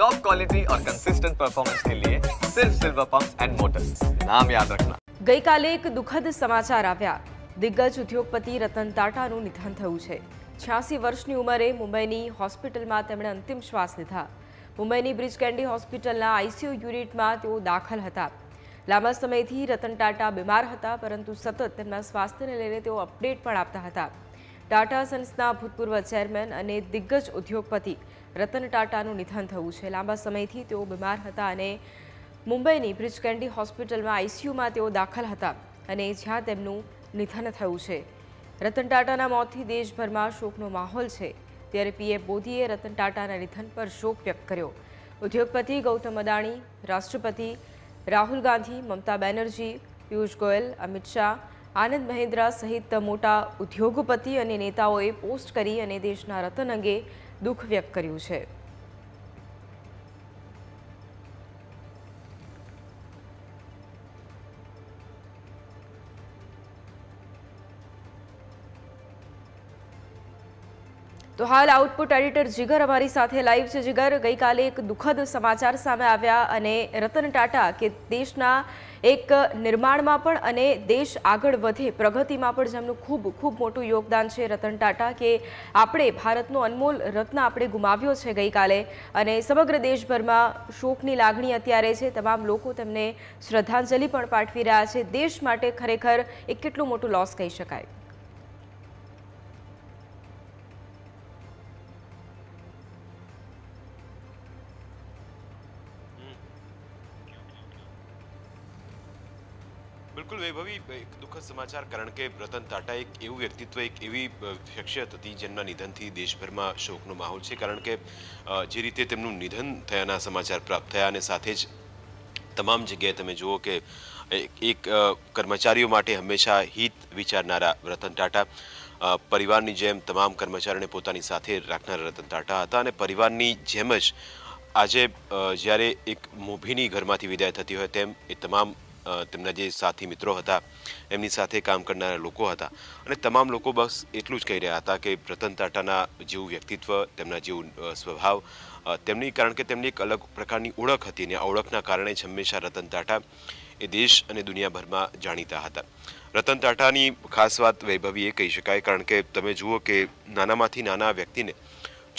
top quality और consistent performance के लिए सिर्फ सिल्वर पंप एंड मोटर्स નામ યાદ રાખના ગઈકાલે એક દુઃખદ સમાચાર આવ્યા દિગ્ગજ ઉદ્યોગપતિ રતન ટાટાનું નિધન થયું છે છ્યાસી વર્ષની ઉંમરે મુંબઈની હોસ્પિટલમાં તેમણે અંતિમ શ્વાસ લીધા મુંબઈની બ્રિજ કેન્ડી હોસ્પિટલના આઈસીયુ યુનિટમાં તેઓ દાખલ હતા લાંબા સમયથી રતન ટાટા બીમાર હતા પરંતુ સતત તેમના સ્વાસ્થ્યને લઈને તેઓ અપડેટ પણ આપતા હતા ટાટા સન્સના ભૂતપૂર્વ ચેરમેન અને દિગ્ગજ ઉદ્યોગપતિ રતન ટાટાનું નિધન થયું છે લાંબા સમયથી તેઓ બીમાર હતા અને મુંબઈની બ્રિજ કેન્ડી હોસ્પિટલમાં આઈસીયુમાં તેઓ દાખલ હતા અને જ્યાં તેમનું નિધન થયું છે રતન ટાટાના મોતથી દેશભરમાં શોકનો માહોલ છે ત્યારે પીએમ મોદીએ રતન ટાટાના નિધન પર શોક વ્યક્ત કર્યો ઉદ્યોગપતિ ગૌતમ અદાણી રાષ્ટ્રપતિ રાહુલ ગાંધી મમતા બેનર્જી પિયુષ ગોયલ અમિત શાહ આનંદ મહેન્દ્રા સહિત મોટા ઉદ્યોગપતિ અને નેતાઓએ પોસ્ટ કરી અને દેશના રતન અંગે દુઃખ વ્યક્ત કર્યું છે તો હાલ આઉટપુટ એડિટર જીગર અમારી સાથે લાઈવ છે જીગર ગઈકાલે એક દુઃખદ સમાચાર સામે આવ્યા અને રતન ટાટા કે દેશના એક નિર્માણમાં પણ અને દેશ આગળ વધે પ્રગતિમાં પણ જેમનું ખૂબ ખૂબ મોટું યોગદાન છે રતન ટાટા કે આપણે ભારતનો અનમોલ રત્ન આપણે ગુમાવ્યો છે ગઈકાલે અને સમગ્ર દેશભરમાં શોકની લાગણી અત્યારે છે તમામ લોકો તેમને શ્રદ્ધાંજલિ પણ પાઠવી રહ્યા છે દેશ માટે ખરેખર એક કેટલું મોટું લોસ કહી શકાય બિલકુલ વૈભવી એક દુઃખદ સમાચાર કારણ કે રતન ટાટા એક એવું વ્યક્તિત્વ એક એવી શખ્સિયત હતી જેમના નિધનથી દેશભરમાં શોકનો માહોલ છે કારણ કે જે રીતે તેમનું નિધન થયાના સમાચાર પ્રાપ્ત થયા અને સાથે જ તમામ જગ્યાએ તમે જુઓ કે એક કર્મચારીઓ માટે હંમેશા હિત વિચારનારા રતન ટાટા પરિવારની જેમ તમામ કર્મચારીઓને પોતાની સાથે રાખનારા રતન ટાટા હતા અને પરિવારની જેમ જ આજે જ્યારે એક મોભીની ઘરમાંથી વિદાય થતી હોય તેમ એ તમામ તેમના જે સાથી મિત્રો હતા એમની સાથે કામ કરનારા લોકો હતા અને તમામ લોકો બસ એટલું જ કહી રહ્યા હતા કે રતન ટાટાના જેવું વ્યક્તિત્વ તેમના જેવું સ્વભાવ તેમની કારણ કે તેમની એક અલગ પ્રકારની ઓળખ હતી અને આ ઓળખના કારણે જ હંમેશા રતન ટાટા એ દેશ અને દુનિયાભરમાં જાણીતા હતા રતન ટાટાની ખાસ વાત વૈભવી એ કહી શકાય કારણ કે તમે જુઓ કે નાનામાંથી નાના વ્યક્તિને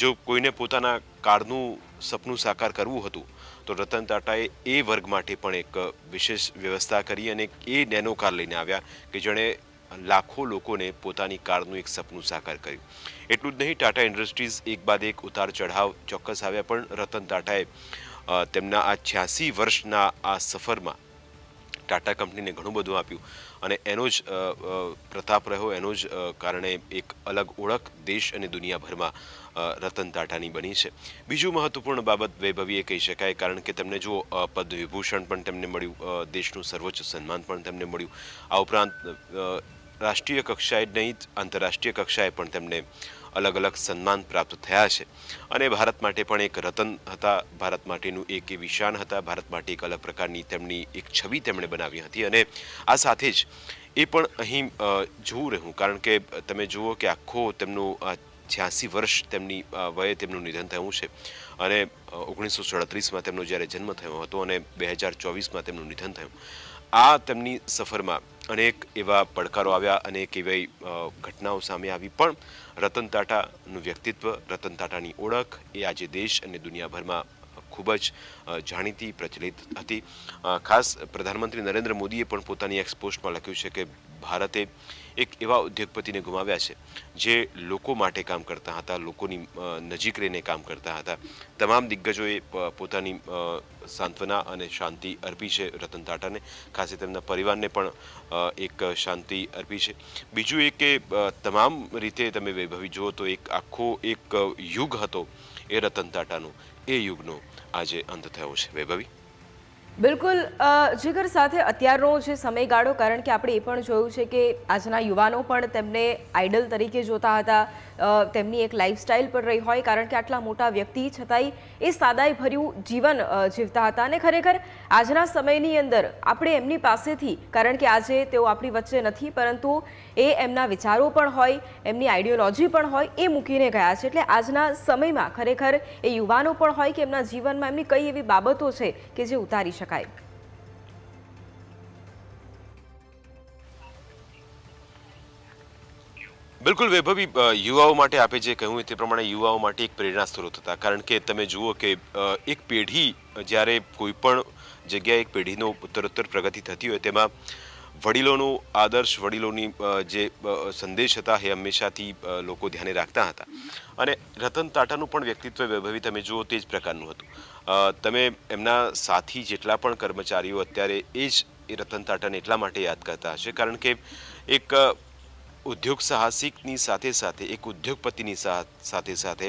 જો કોઈને પોતાના કારનું સપનું સાકાર કરવું હતું તો રતન ટાટાએ એ વર્ગ માટે પણ એક વિશેષ વ્યવસ્થા કરી અને એ નેનો કાર લઈને આવ્યા કે જેણે લાખો લોકોને પોતાની કારનું એક સપનું સાકાર કર્યું એટલું જ નહીં ટાટા ઇન્ડસ્ટ્રીઝ એક બાદ એક ઉતાર ચઢાવ ચોક્કસ આવ્યા પણ રતન ટાટાએ તેમના આ છ્યાસી વર્ષના આ સફરમાં ટાટા કંપનીને ઘણું બધું આપ્યું અને એનો જ પ્રતાપ રહ્યો એનો જ કારણે એક અલગ ઓળખ દેશ અને દુનિયાભરમાં રતન ટાટાની બની છે બીજું મહત્વપૂર્ણ બાબત વૈભવીએ કહી શકાય કારણ કે તેમને જો પદ્મવિભૂષણ પણ તેમને મળ્યું દેશનું સર્વોચ્ચ સન્માન પણ તેમને મળ્યું આ ઉપરાંત રાષ્ટ્રીય કક્ષાએ નહીં જ આંતરરાષ્ટ્રીય કક્ષાએ પણ તેમને અલગ અલગ સન્માન પ્રાપ્ત થયા છે અને ભારત માટે પણ એક રતન હતા ભારત માટેનું એક વિશાન હતા ભારત માટે એક અલગ પ્રકારની તેમની એક છબી તેમણે બનાવી હતી અને આ સાથે જ એ પણ અહીં જોવું રહ્યું કારણ કે તમે જુઓ કે આખો તેમનું છ્યાસી વર્ષ તેમની વયે તેમનું નિધન થયું છે અને ઓગણીસો સડત્રીસમાં તેમનો જ્યારે જન્મ થયો હતો અને બે હજાર ચોવીસમાં તેમનું નિધન થયું આ તેમની સફરમાં અનેક એવા પડકારો આવ્યા અનેક એવી ઘટનાઓ સામે આવી પણ રતન ટાટાનું વ્યક્તિત્વ રતન ટાટાની ઓળખ એ આજે દેશ અને દુનિયાભરમાં ખૂબ જ જાણીતી પ્રચલિત હતી ખાસ પ્રધાનમંત્રી નરેન્દ્ર મોદીએ પણ પોતાની એક્સપોસ્ટમાં લખ્યું છે કે ભારતે એક એવા ઉદ્યોગપતિને ગુમાવ્યા છે જે લોકો માટે કામ કરતા હતા લોકોની નજીક રહીને કામ કરતા હતા તમામ દિગ્ગજોએ પોતાની સાંત્વના અને શાંતિ અર્પી છે રતન ટાટાને ખાસે તેમના પરિવારને પણ એક શાંતિ અર્પી છે બીજું એ કે તમામ રીતે તમે વૈભવી જુઓ તો એક આખો એક યુગ હતો એ રતન ટાટાનો એ યુગનો આજે અંત થયો છે વૈભવી બિલકુલ જીગર સાથે અત્યારનો જે સમયગાળો કારણ કે આપણે એ પણ જોયું છે કે આજના યુવાનો પણ તેમને આઇડલ તરીકે જોતા હતા તેમની એક લાઇફસ્ટાઇલ પર રહી હોય કારણ કે આટલા મોટા વ્યક્તિ છતાંય એ સાદાઈ ભર્યું જીવન જીવતા હતા અને ખરેખર આજના સમયની અંદર આપણે એમની પાસેથી કારણ કે આજે તેઓ આપણી વચ્ચે નથી પરંતુ એ એમના વિચારો પણ હોય એમની આઈડિયોલોજી પણ હોય એ મૂકીને ગયા છે એટલે આજના સમયમાં ખરેખર એ યુવાનો પણ હોય કે એમના જીવનમાં એમની કઈ એવી બાબતો છે કે જે ઉતારી શકાય બિલકુલ વૈભવી યુવાઓ માટે આપે જે કહ્યું તે પ્રમાણે યુવાઓ માટે એક પ્રેરણા સ્ત્રોત હતા કારણ કે તમે જુઓ કે એક પેઢી જ્યારે કોઈ પણ જગ્યાએ એક પેઢીનો ઉત્તરોત્તર પ્રગતિ થતી હોય તેમાં વડીલોનો આદર્શ વડીલોની જે સંદેશ હતા એ હંમેશાથી લોકો ધ્યાને રાખતા હતા અને રતન ટાટાનું પણ વ્યક્તિત્વ વૈભવી તમે જુઓ તે જ પ્રકારનું હતું તમે એમના સાથી જેટલા પણ કર્મચારીઓ અત્યારે એ જ એ રતન ટાટાને એટલા માટે યાદ કરતા હશે કારણ કે એક ઉદ્યોગ સાહસિકની સાથે સાથે એક ઉદ્યોગપતિની સાથે સાથે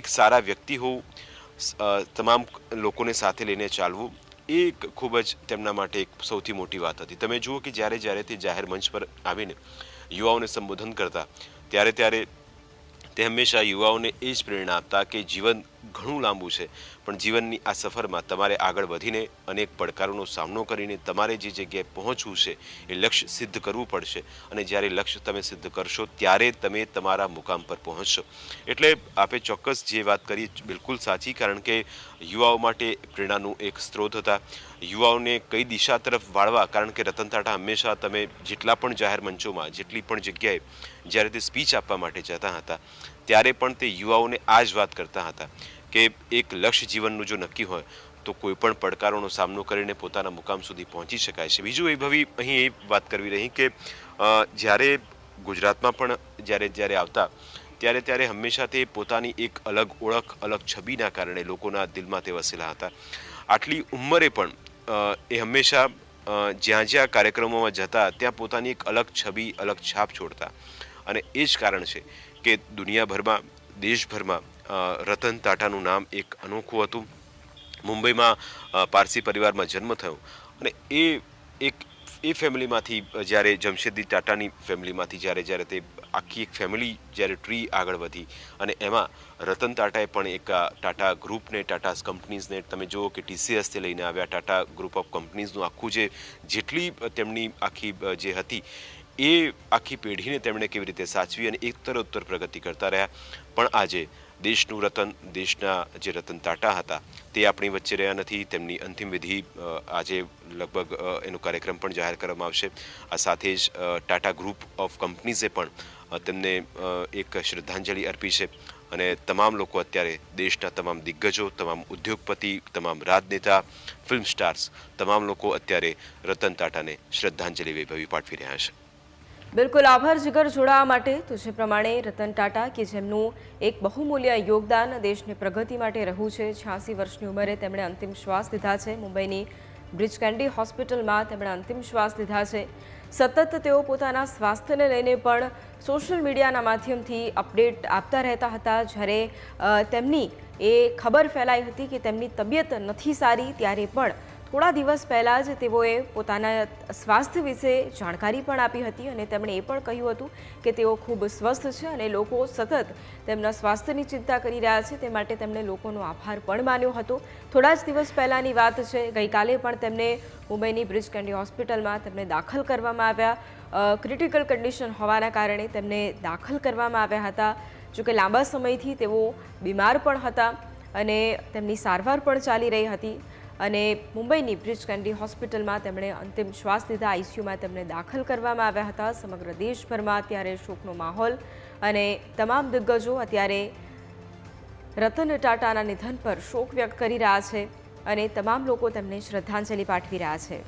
એક સારા વ્યક્તિ હોવું તમામ લોકોને સાથે લઈને ચાલવું એ ખૂબ જ તેમના માટે એક સૌથી મોટી વાત હતી તમે જુઓ કે જ્યારે જ્યારે તે જાહેર મંચ પર આવીને યુવાઓને સંબોધન કરતા ત્યારે ત્યારે તે હંમેશા યુવાઓને એ જ પ્રેરણા આપતા કે જીવન ઘણું લાંબુ છે પણ જીવનની આ સફરમાં તમારે આગળ વધીને અનેક પડકારોનો સામનો કરીને તમારે જે જગ્યાએ પહોંચવું છે એ લક્ષ્ય સિદ્ધ કરવું પડશે અને જ્યારે લક્ષ્ય તમે સિદ્ધ કરશો ત્યારે તમે તમારા મુકામ પર પહોંચશો એટલે આપે ચોક્કસ જે વાત કરી બિલકુલ સાચી કારણ કે યુવાઓ માટે પ્રેરણાનું એક સ્ત્રોત હતા યુવાઓને કઈ દિશા તરફ વાળવા કારણ કે રતન ટાટા હંમેશા તમે જેટલા પણ જાહેર મંચોમાં જેટલી પણ જગ્યાએ જ્યારે તે સ્પીચ આપવા માટે જતા હતા ત્યારે પણ તે યુવાઓને આ જ વાત કરતા હતા કે એક લક્ષ્ય જીવનનું જો નક્કી હોય તો કોઈ પણ પડકારોનો સામનો કરીને પોતાના મુકામ સુધી પહોંચી શકાય છે બીજું એ ભવી અહીં એ વાત કરવી રહી કે જ્યારે ગુજરાતમાં પણ જ્યારે જ્યારે આવતા ત્યારે ત્યારે હંમેશા તે પોતાની એક અલગ ઓળખ અલગ છબીના કારણે લોકોના દિલમાં તે વસેલા હતા આટલી ઉંમરે પણ એ હંમેશા જ્યાં જ્યાં કાર્યક્રમોમાં જતા ત્યાં પોતાની એક અલગ છબી અલગ છાપ છોડતા અને એ જ કારણ છે કે દુનિયાભરમાં દેશભરમાં રતન ટાટાનું નામ એક અનોખું હતું મુંબઈમાં પારસી પરિવારમાં જન્મ થયો અને એ એક એ ફેમિલીમાંથી જ્યારે જમશેદજી ટાટાની ફેમિલીમાંથી જ્યારે જ્યારે તે આખી એક ફેમિલી જ્યારે ટ્રી આગળ વધી અને એમાં રતન ટાટાએ પણ એક ટાટા ગ્રુપને ટાટા કંપનીઝને તમે જુઓ કે ટીસીએસથી લઈને આવ્યા ટાટા ગ્રુપ ઓફ કંપનીઝનું આખું જે જેટલી તેમની આખી જે હતી એ આખી પેઢીને તેમણે કેવી રીતે સાચવી અને એકતર ઉત્તર પ્રગતિ કરતા રહ્યા પણ આજે દેશનું રતન દેશના જે રતન ટાટા હતા તે આપણી વચ્ચે રહ્યા નથી તેમની અંતિમ વિધિ આજે લગભગ એનો કાર્યક્રમ પણ જાહેર કરવામાં આવશે આ સાથે જ ટાટા ગ્રુપ ઓફ કંપનીઝે પણ તેમને એક શ્રદ્ધાંજલિ અર્પી છે અને તમામ લોકો અત્યારે દેશના તમામ દિગ્ગજો તમામ ઉદ્યોગપતિ તમામ રાજનેતા ફિલ્મ સ્ટાર્સ તમામ લોકો અત્યારે રતન ટાટાને શ્રદ્ધાંજલિ વૈભવી પાઠવી રહ્યા છે બિલકુલ આભાર જીગર જોડાવા માટે તો જે પ્રમાણે રતન ટાટા કે જેમનું એક બહુમૂલ્ય યોગદાન દેશને પ્રગતિ માટે રહ્યું છે છ્યાસી વર્ષની ઉંમરે તેમણે અંતિમ શ્વાસ લીધા છે મુંબઈની બ્રિજ કેન્ડી હોસ્પિટલમાં તેમણે અંતિમ શ્વાસ લીધા છે સતત તેઓ પોતાના સ્વાસ્થ્યને લઈને પણ સોશિયલ મીડિયાના માધ્યમથી અપડેટ આપતા રહેતા હતા જ્યારે તેમની એ ખબર ફેલાઈ હતી કે તેમની તબિયત નથી સારી ત્યારે પણ થોડા દિવસ પહેલાં જ તેઓએ પોતાના સ્વાસ્થ્ય વિશે જાણકારી પણ આપી હતી અને તેમણે એ પણ કહ્યું હતું કે તેઓ ખૂબ સ્વસ્થ છે અને લોકો સતત તેમના સ્વાસ્થ્યની ચિંતા કરી રહ્યા છે તે માટે તેમણે લોકોનો આભાર પણ માન્યો હતો થોડા જ દિવસ પહેલાંની વાત છે ગઈકાલે પણ તેમને મુંબઈની બ્રિજ કેન્ડી હોસ્પિટલમાં તેમને દાખલ કરવામાં આવ્યા ક્રિટિકલ કન્ડિશન હોવાના કારણે તેમને દાખલ કરવામાં આવ્યા હતા જોકે લાંબા સમયથી તેઓ બીમાર પણ હતા અને તેમની સારવાર પણ ચાલી રહી હતી અને મુંબઈની બ્રિજ કેન્ડી હોસ્પિટલમાં તેમણે અંતિમ શ્વાસ લીધા આઈસીયુમાં તેમને દાખલ કરવામાં આવ્યા હતા સમગ્ર દેશભરમાં અત્યારે શોકનો માહોલ અને તમામ દિગ્ગજો અત્યારે રતન ટાટાના નિધન પર શોક વ્યક્ત કરી રહ્યા છે અને તમામ લોકો તેમને શ્રદ્ધાંજલિ પાઠવી રહ્યા છે